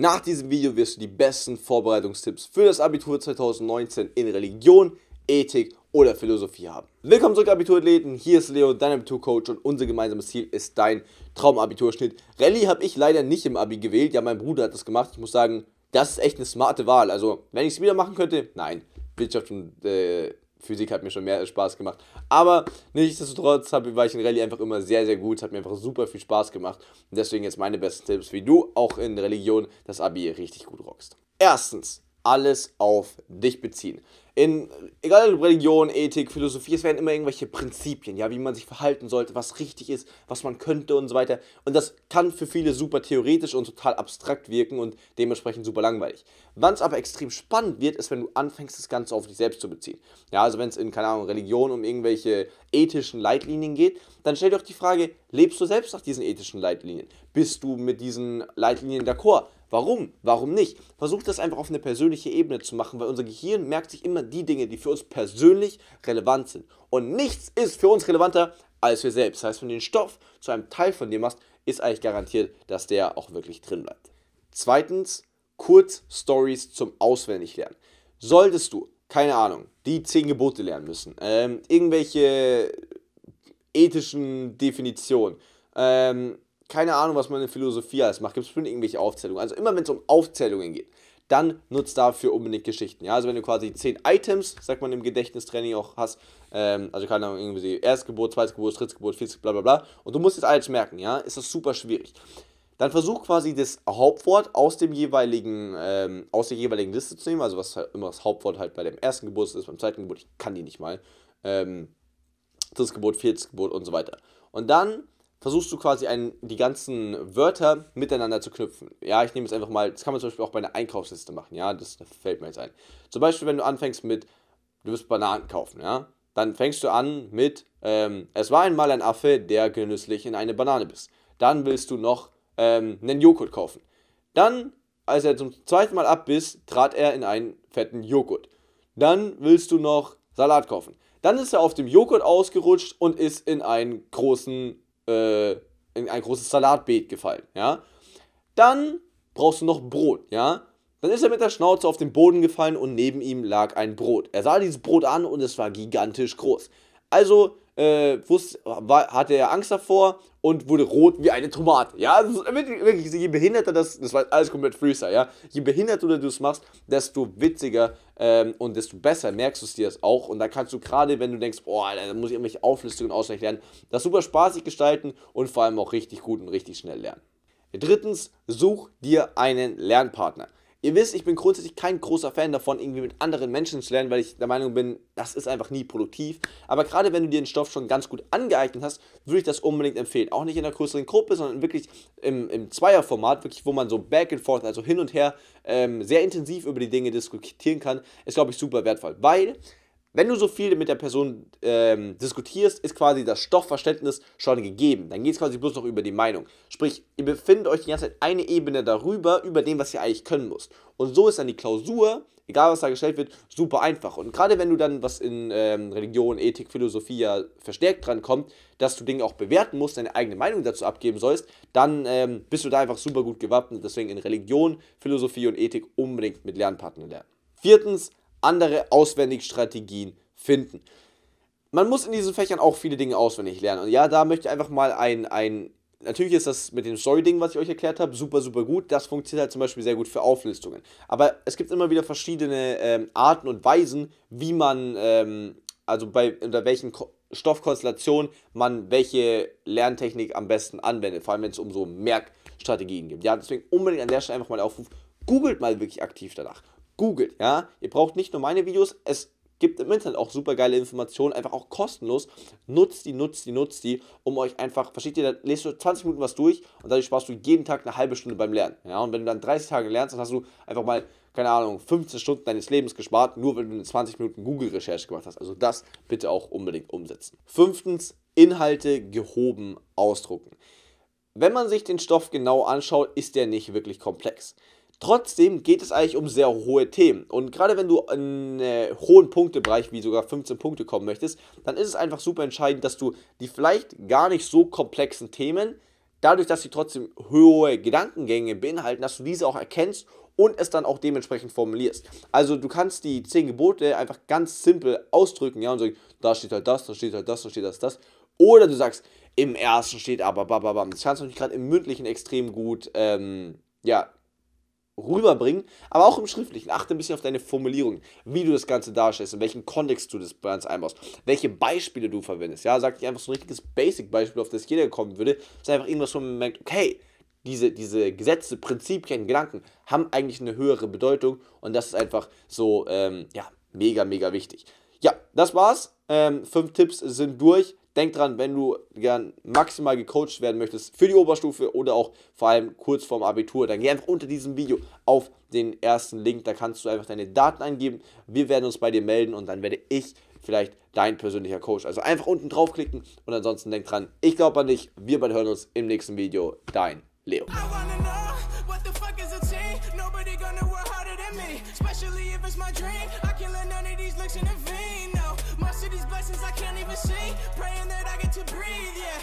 Nach diesem Video wirst du die besten Vorbereitungstipps für das Abitur 2019 in Religion, Ethik oder Philosophie haben. Willkommen zurück, Abiturathleten. Hier ist Leo, dein Abiturcoach und unser gemeinsames Ziel ist dein Traumabiturschnitt. Rallye habe ich leider nicht im Abi gewählt. Ja, mein Bruder hat das gemacht. Ich muss sagen, das ist echt eine smarte Wahl. Also, wenn ich es wieder machen könnte, nein. Wirtschaft und äh, Physik hat mir schon mehr Spaß gemacht. Aber nichtsdestotrotz war ich in Rallye einfach immer sehr, sehr gut. Hat mir einfach super viel Spaß gemacht. Und deswegen jetzt meine besten Tipps, wie du auch in Religion das Abi richtig gut rockst. Erstens, alles auf dich beziehen. In egal Religion, Ethik, Philosophie, es werden immer irgendwelche Prinzipien, ja, wie man sich verhalten sollte, was richtig ist, was man könnte und so weiter. Und das kann für viele super theoretisch und total abstrakt wirken und dementsprechend super langweilig. Wann es aber extrem spannend wird, ist, wenn du anfängst, das Ganze auf dich selbst zu beziehen. Ja, also wenn es in, keine Ahnung, Religion um irgendwelche ethischen Leitlinien geht, dann stell dir doch die Frage, lebst du selbst nach diesen ethischen Leitlinien? Bist du mit diesen Leitlinien d'accord? Warum? Warum nicht? Versucht das einfach auf eine persönliche Ebene zu machen, weil unser Gehirn merkt sich immer die Dinge, die für uns persönlich relevant sind. Und nichts ist für uns relevanter als wir selbst. Das heißt, wenn du den Stoff zu einem Teil von dir machst, ist eigentlich garantiert, dass der auch wirklich drin bleibt. Zweitens, kurz Stories zum Auswendiglernen. Solltest du, keine Ahnung, die zehn Gebote lernen müssen, ähm, irgendwelche ethischen Definitionen, ähm, keine Ahnung, was meine Philosophie alles macht, gibt es bestimmt irgendwelche Aufzählungen. Also immer wenn es um Aufzählungen geht, dann nutzt dafür unbedingt Geschichten. Ja? Also wenn du quasi 10 Items, sagt man im Gedächtnistraining auch hast, ähm, also keine Ahnung, irgendwie Erstgeburt, Zweitgeburt, Drittgeburt, Viertgeburt, bla bla bla, und du musst jetzt alles merken, ja, ist das super schwierig. Dann versuch quasi das Hauptwort aus dem jeweiligen, ähm, aus der jeweiligen Liste zu nehmen, also was halt immer das Hauptwort halt bei dem ersten Geburt ist, beim zweiten Geburt, ich kann die nicht mal, ähm, drittes Geburt, viertes Geburt und so weiter. Und dann versuchst du quasi einen, die ganzen Wörter miteinander zu knüpfen. Ja, ich nehme jetzt einfach mal, das kann man zum Beispiel auch bei einer Einkaufsliste machen, ja, das fällt mir jetzt ein. Zum Beispiel, wenn du anfängst mit, du wirst Bananen kaufen, ja, dann fängst du an mit, ähm, es war einmal ein Affe, der genüsslich in eine Banane bist. Dann willst du noch ähm, einen Joghurt kaufen. Dann, als er zum zweiten Mal abbiss, trat er in einen fetten Joghurt. Dann willst du noch Salat kaufen. Dann ist er auf dem Joghurt ausgerutscht und ist in einen großen äh, ein großes Salatbeet gefallen, ja. Dann brauchst du noch Brot, ja. Dann ist er mit der Schnauze auf den Boden gefallen und neben ihm lag ein Brot. Er sah dieses Brot an und es war gigantisch groß. Also äh, wusste, war, hatte er Angst davor und wurde rot wie eine Tomate. Ja, wirklich, je behinderter das, das war alles komplett Freestyle, ja. Je behinderter du es machst, desto witziger ähm, und desto besser merkst du es dir das auch. Und da kannst du gerade, wenn du denkst, boah, da muss ich irgendwelche Auflistungen auswendig lernen, das super spaßig gestalten und vor allem auch richtig gut und richtig schnell lernen. Drittens, such dir einen Lernpartner. Ihr wisst, ich bin grundsätzlich kein großer Fan davon, irgendwie mit anderen Menschen zu lernen, weil ich der Meinung bin, das ist einfach nie produktiv. Aber gerade wenn du dir den Stoff schon ganz gut angeeignet hast, würde ich das unbedingt empfehlen. Auch nicht in einer größeren Gruppe, sondern wirklich im, im Zweierformat, wirklich, wo man so back and forth, also hin und her, ähm, sehr intensiv über die Dinge diskutieren kann, ist, glaube ich, super wertvoll. Weil wenn du so viel mit der Person ähm, diskutierst, ist quasi das Stoffverständnis schon gegeben. Dann geht es quasi bloß noch über die Meinung. Sprich, ihr befindet euch die ganze Zeit eine Ebene darüber, über dem, was ihr eigentlich können müsst. Und so ist dann die Klausur, egal was da gestellt wird, super einfach. Und gerade wenn du dann was in ähm, Religion, Ethik, Philosophie ja verstärkt dran kommt, dass du Dinge auch bewerten musst, deine eigene Meinung dazu abgeben sollst, dann ähm, bist du da einfach super gut gewappnet. Deswegen in Religion, Philosophie und Ethik unbedingt mit Lernpartnern lernen. Viertens, andere auswendige Strategien finden. Man muss in diesen Fächern auch viele Dinge auswendig lernen. Und ja, da möchte ich einfach mal ein, ein natürlich ist das mit dem Story-Ding, was ich euch erklärt habe, super, super gut. Das funktioniert halt zum Beispiel sehr gut für Auflistungen. Aber es gibt immer wieder verschiedene ähm, Arten und Weisen, wie man, ähm, also bei, unter welchen Ko Stoffkonstellationen man welche Lerntechnik am besten anwendet. Vor allem, wenn es um so Merkstrategien geht. Ja, deswegen unbedingt an der Stelle einfach mal aufrufen. Googelt mal wirklich aktiv danach googelt, ja. Ihr braucht nicht nur meine Videos, es gibt im Internet auch super geile Informationen, einfach auch kostenlos. Nutzt die, nutzt die, nutzt die, um euch einfach, versteht ihr, dann lest du 20 Minuten was durch und dadurch sparst du jeden Tag eine halbe Stunde beim Lernen. Ja, und wenn du dann 30 Tage lernst, dann hast du einfach mal, keine Ahnung, 15 Stunden deines Lebens gespart, nur wenn du eine 20 Minuten Google-Recherche gemacht hast. Also das bitte auch unbedingt umsetzen. Fünftens, Inhalte gehoben ausdrucken. Wenn man sich den Stoff genau anschaut, ist der nicht wirklich komplex. Trotzdem geht es eigentlich um sehr hohe Themen. Und gerade wenn du in einen hohen Punktebereich wie sogar 15 Punkte kommen möchtest, dann ist es einfach super entscheidend, dass du die vielleicht gar nicht so komplexen Themen, dadurch, dass sie trotzdem hohe Gedankengänge beinhalten, dass du diese auch erkennst und es dann auch dementsprechend formulierst. Also du kannst die 10 Gebote einfach ganz simpel ausdrücken, ja, und sagen, da steht halt das, da steht halt das, da steht das, das. Oder du sagst, im ersten steht aber bababam. Das kannst du nicht gerade im mündlichen extrem gut, ähm, ja, rüberbringen, aber auch im Schriftlichen. Achte ein bisschen auf deine Formulierung, wie du das Ganze darstellst, in welchen Kontext du das Ganze einbaust, welche Beispiele du verwendest. Ja, sag nicht einfach so ein richtiges Basic-Beispiel, auf das jeder kommen würde, Das ist einfach irgendwas, wo man merkt, okay, diese, diese Gesetze, Prinzipien, Gedanken haben eigentlich eine höhere Bedeutung und das ist einfach so, ähm, ja, mega, mega wichtig. Ja, das war's. Ähm, fünf Tipps sind durch. Denk dran, wenn du gern maximal gecoacht werden möchtest für die Oberstufe oder auch vor allem kurz vorm Abitur, dann geh einfach unter diesem Video auf den ersten Link. Da kannst du einfach deine Daten eingeben. Wir werden uns bei dir melden und dann werde ich vielleicht dein persönlicher Coach. Also einfach unten draufklicken und ansonsten denk dran, ich glaube an dich. Wir beide hören uns im nächsten Video. Dein Leo. what the fuck is a team? Nobody gonna work harder than me, especially if it's my dream. I can't let none of these looks intervene. No, most of these blessings I can't even see. Praying that I get to breathe, yeah.